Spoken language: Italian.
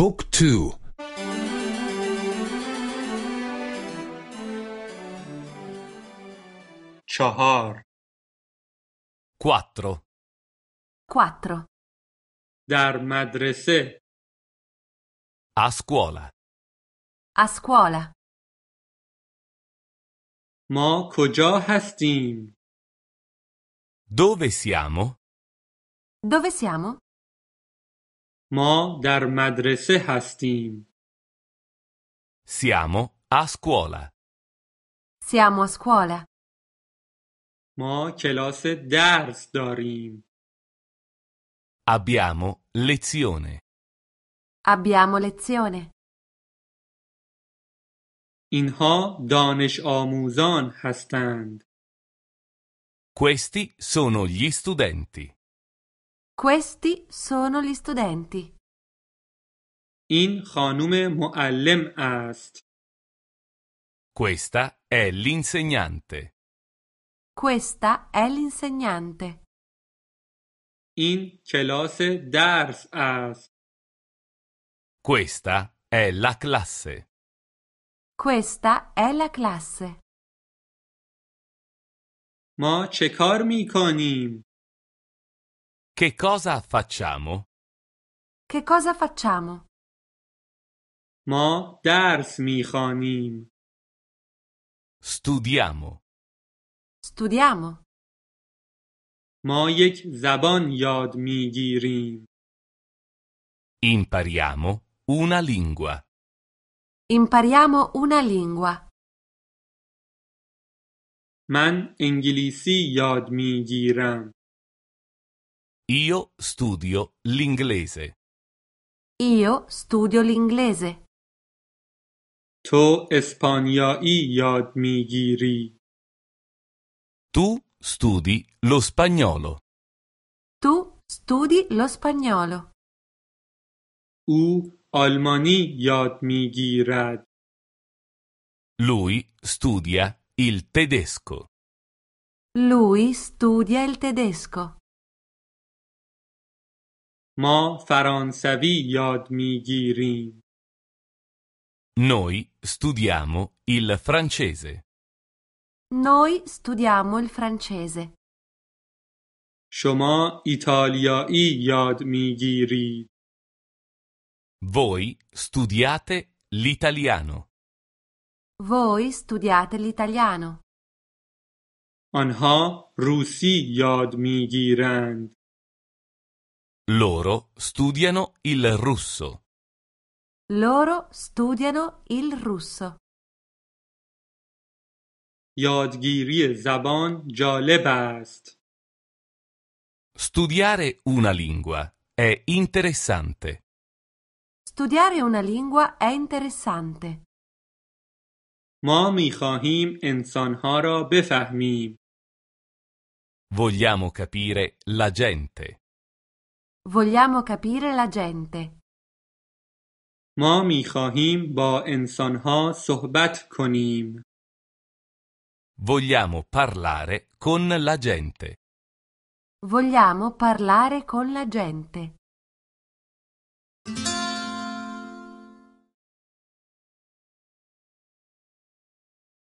Book 2 چهار 4 4. در مدرسه A scuola. A scuola. ما کجا هستیم؟ Dove siamo? Dove siamo? ما در مدرسه هستیم. Siamo a scuola. Siamo a scuola. ما کلاس درس داریم. Abbiamo lezione. Abbiamo lezione. اینها دانش آموزان هستند. Questi sono gli studenti. Questi sono gli studenti. In خانم معلم است. Questa è l'insegnante. Questa è l'insegnante. In کلاس درس است. Questa è la classe. Questa è la classe. ما چه کار می che cosa facciamo? Che cosa facciamo? ما درس میخوانیم. Studiamo. Studiamo. ما یک زبان یاد میگیریم. Impariamo una lingua. Impariamo una lingua. من انگلیسی یاد میگیرم. Io studio l'inglese. Io studio l'inglese. تو اسپانیایی یاد میگیری. Tu studi lo spagnolo. Tu studi lo spagnolo. او آلمانی یاد میگیرد. Lui studia il tedesco. Lui studia il tedesco. ما فرانسوی یاد میگیریم. Noi studiamo il francese. Noi studiamo il francese. شما ایتالیایی یاد میگیرید. Voi studiate l'italiano. Voi studiate l'italiano. آنها روسی یاد میگیرند. Loro studiano il russo. Loro studiano il russo. یادگیری زبان جالب است. Studiare una lingua è interessante. Studiare una lingua è interessante. ما میخواهیم انسانها را بفهمیم. Vogliamo capire la gente. Vogliamo capire la gente. ما می خواهیم با انسانها صحبت کنیم. Vogliamo parlare con la gente. Vogliamo parlare con la gente.